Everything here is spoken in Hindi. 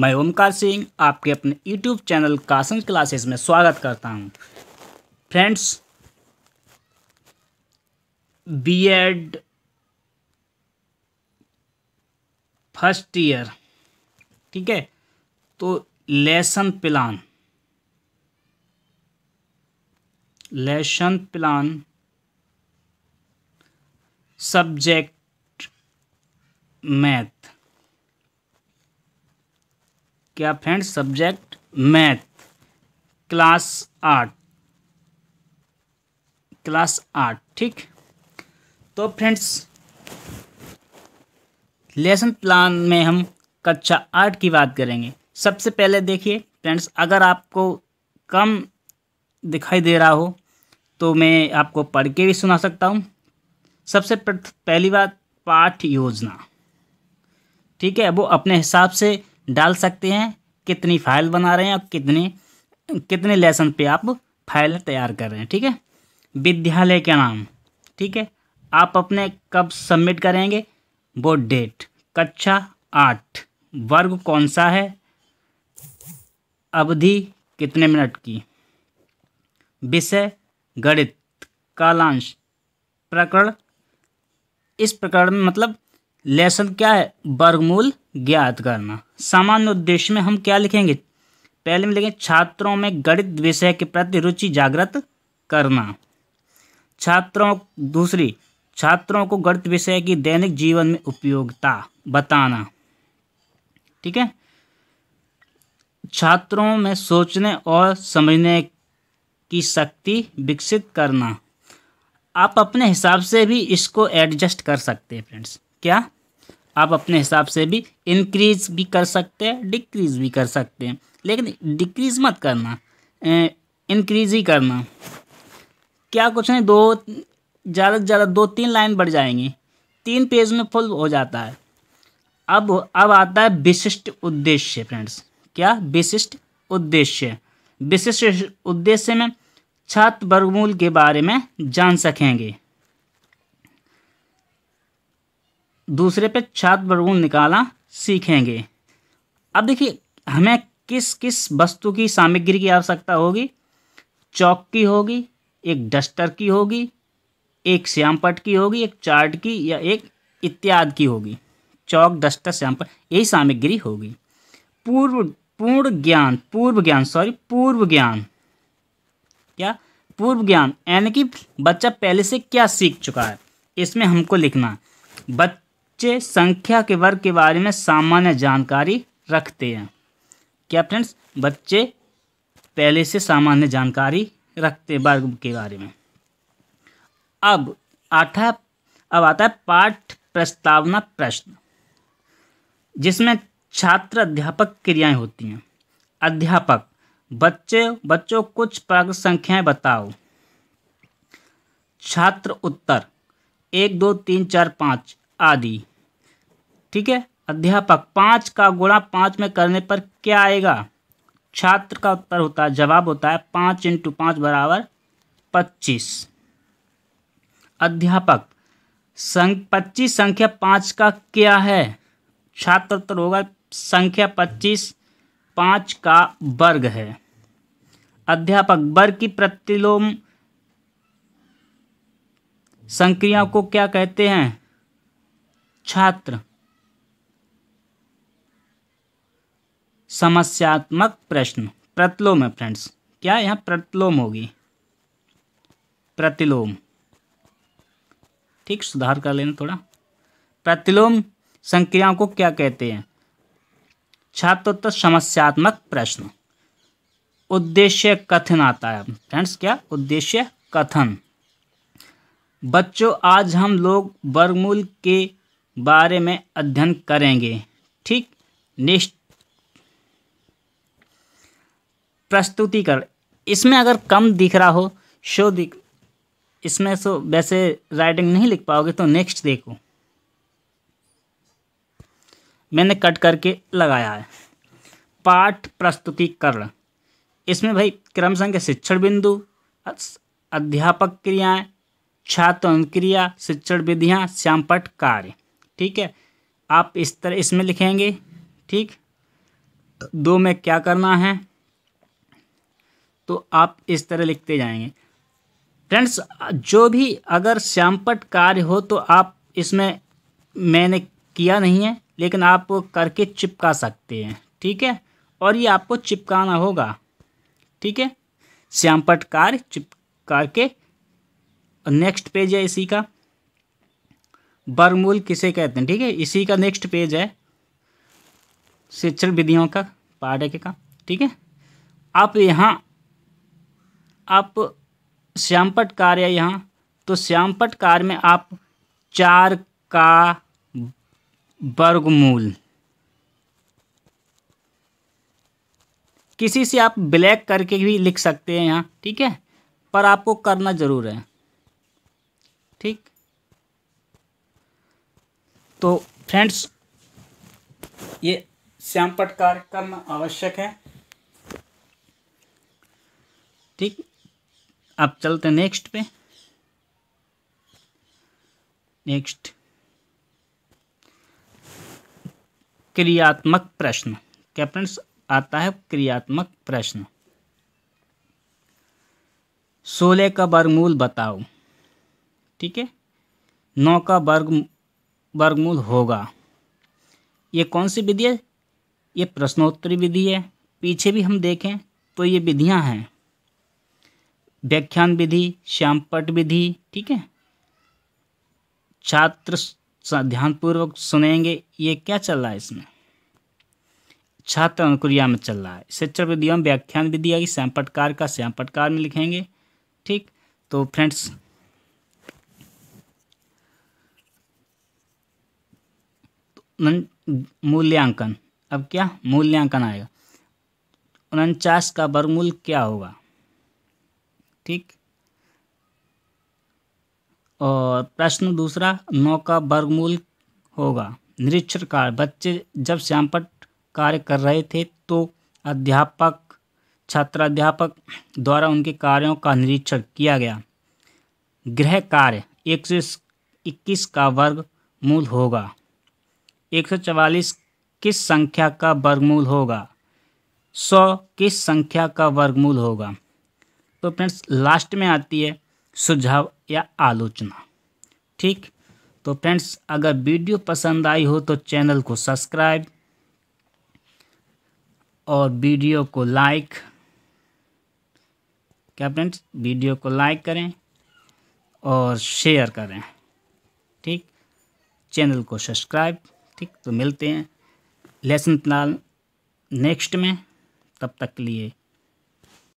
मैं ओमकार सिंह आपके अपने यूट्यूब चैनल कासन क्लासेस में स्वागत करता हूं फ्रेंड्स बीएड फर्स्ट ईयर ठीक है तो lesson plan lesson plan subject math क्या फ्रेंड सब्जेक्ट मैथ क्लास आठ क्लास आठ ठीक तो फ्रेंड्स लेसन प्लान में हम कक्षा आठ की बात करेंगे सबसे पहले देखिए फ्रेंड्स अगर आपको कम दिखाई दे रहा हो तो मैं आपको पढ़ के भी सुना सकता हूँ सबसे पहली बात पाठ योजना ठीक है वो अपने हिसाब से डाल सकते हैं कितनी फाइल बना रहे हैं और कितने कितने लेसन पे आप फाइल तैयार कर रहे हैं ठीक है विद्यालय का नाम ठीक है आप अपने कब सबमिट करेंगे वो डेट कक्षा आठ वर्ग कौन सा है अवधि कितने मिनट की विषय गणित कालांश प्रकरण इस प्रकरण में मतलब लेसन क्या है वर्गमूल ज्ञात करना सामान्य उद्देश्य में हम क्या लिखेंगे पहले में लिखेंगे छात्रों में गणित विषय के प्रति रुचि जागृत करना छात्रों दूसरी छात्रों को गणित विषय की दैनिक जीवन में उपयोगिता बताना ठीक है छात्रों में सोचने और समझने की शक्ति विकसित करना आप अपने हिसाब से भी इसको एडजस्ट कर सकते हैं फ्रेंड्स क्या आप अपने हिसाब से भी इंक्रीज भी कर सकते हैं डिक्रीज भी कर सकते हैं लेकिन डिक्रीज मत करना इंक्रीज ही करना क्या कुछ नहीं दो ज़्यादा से ज़्यादा दो तीन लाइन बढ़ जाएंगी तीन पेज में फुल हो जाता है अब अब आता है विशिष्ट उद्देश्य फ्रेंड्स क्या विशिष्ट उद्देश्य विशिष्ट उद्देश्य में छात्र वर्गमूल के बारे में जान सकेंगे दूसरे पे छात्र वर्गुण निकालना सीखेंगे अब देखिए हमें किस किस वस्तु की सामग्री की आवश्यकता होगी चौक की होगी एक डस्टर की होगी एक श्यामपट की होगी एक चार्ट की या एक इत्यादि की होगी चौक डस्टर श्यामपट यही सामग्री होगी पूर्व पूर्ण ज्ञान पूर्व ज्ञान सॉरी पूर्व ज्ञान क्या पूर्व ज्ञान यानी कि बच्चा पहले से क्या सीख चुका है इसमें हमको लिखना बच बच्चे संख्या के वर्ग के बारे में सामान्य जानकारी रखते हैं क्या फ्रेंड्स बच्चे पहले से सामान्य जानकारी रखते वर्ग के बारे में अब आठा अब आता है पाठ प्रस्तावना प्रश्न जिसमें छात्र अध्यापक क्रियाएं होती हैं अध्यापक बच्चे बच्चों कुछ प्राकृत संख्याएं बताओ छात्र उत्तर एक दो तीन चार पाँच आदि ठीक है अध्यापक पाँच का गुणा पाँच में करने पर क्या आएगा छात्र का उत्तर होता है जवाब होता है पाँच इंटू पाँच बराबर पच्चीस अध्यापक संख पच्चीस संख्या पाँच का क्या है छात्र उत्तर होगा संख्या पच्चीस पाँच का वर्ग है अध्यापक वर्ग की प्रतिलोम संक्रिया को क्या कहते हैं छात्र समस्यात्मक प्रश्न प्रतिलोम है फ्रेंड्स क्या यहाँ प्रतिलोम होगी प्रतिलोम ठीक सुधार कर लेना थोड़ा प्रतिलोम संक्रियाओं को क्या कहते हैं छात्रोत्तर समस्यात्मक प्रश्न उद्देश्य कथन आता है फ्रेंड्स क्या उद्देश्य कथन बच्चों आज हम लोग वर्गमूल के बारे में अध्ययन करेंगे ठीक नेक्स्ट प्रस्तुतिकरण इसमें अगर कम दिख रहा हो शो दिख इसमें सो तो वैसे राइटिंग नहीं लिख पाओगे तो नेक्स्ट देखो मैंने कट करके लगाया है पाठ प्रस्तुतिकरण इसमें भाई क्रम संख्या शिक्षण बिंदु अध्यापक क्रियाएं छात्र क्रिया शिक्षण विधियाँ श्यामपट कार्य ठीक है आप इस तरह इसमें लिखेंगे ठीक दो में क्या करना है तो आप इस तरह लिखते जाएंगे फ्रेंड्स जो भी अगर श्यामपट कार्य हो तो आप इसमें मैंने किया नहीं है लेकिन आप करके चिपका सकते हैं ठीक है और ये आपको चिपकाना होगा ठीक है श्यामपट कार्य चिपका के नेक्स्ट पेज है इसी का बरमूल किसे कहते हैं ठीक है इसी का नेक्स्ट पेज है शिक्षण विधियों का पाठ्य का ठीक है आप यहाँ आप श्यामपट कार है यहाँ तो श्यामपट कार में आप चार का वर्गमूल किसी से आप ब्लैक करके भी लिख सकते हैं यहाँ ठीक है पर आपको करना ज़रूर है ठीक तो फ्रेंड्स ये श्यामपट कार्य करना आवश्यक है ठीक अब चलते नेक्स्ट पे नेक्स्ट क्रियात्मक प्रश्न क्या फ्रेंड्स आता है क्रियात्मक प्रश्न सोलह का वर्गमूल बताओ ठीक है नौ का वर्ग वर्गमूल होगा ये कौन सी विधि है ये प्रश्नोत्तरी विधि है पीछे भी हम देखें तो ये विधियां हैं व्याख्यान विधि श्यामपट विधि ठीक है छात्र ध्यानपूर्वक सुनेंगे ये क्या चल रहा है इसमें छात्र अनुक्रिया में चल रहा है शिक्षण विधि में व्याख्यान विधि आएगी श्याम पटकार का श्याम पटकार में लिखेंगे ठीक तो फ्रेंड्स मूल्यांकन अब क्या मूल्यांकन आएगा उनचास का वर्गमूल क्या होगा ठीक और प्रश्न दूसरा नौ का वर्गमूल होगा निरीक्षण कार्य बच्चे जब श्यामपट कार्य कर रहे थे तो अध्यापक छात्राध्यापक द्वारा उनके कार्यों का निरीक्षण किया गया गृह कार्य एक सौ इक्कीस का वर्ग मूल होगा एक सौ चवालीस किस संख्या का वर्गमूल होगा सौ किस संख्या का वर्गमूल होगा तो फ्रेंड्स लास्ट में आती है सुझाव या आलोचना ठीक तो फ्रेंड्स अगर वीडियो पसंद आई हो तो चैनल को सब्सक्राइब और वीडियो को लाइक क्या फ्रेंड्स वीडियो को लाइक करें और शेयर करें ठीक चैनल को सब्सक्राइब ठीक तो मिलते हैं लेसन प्लान नेक्स्ट में तब तक के लिए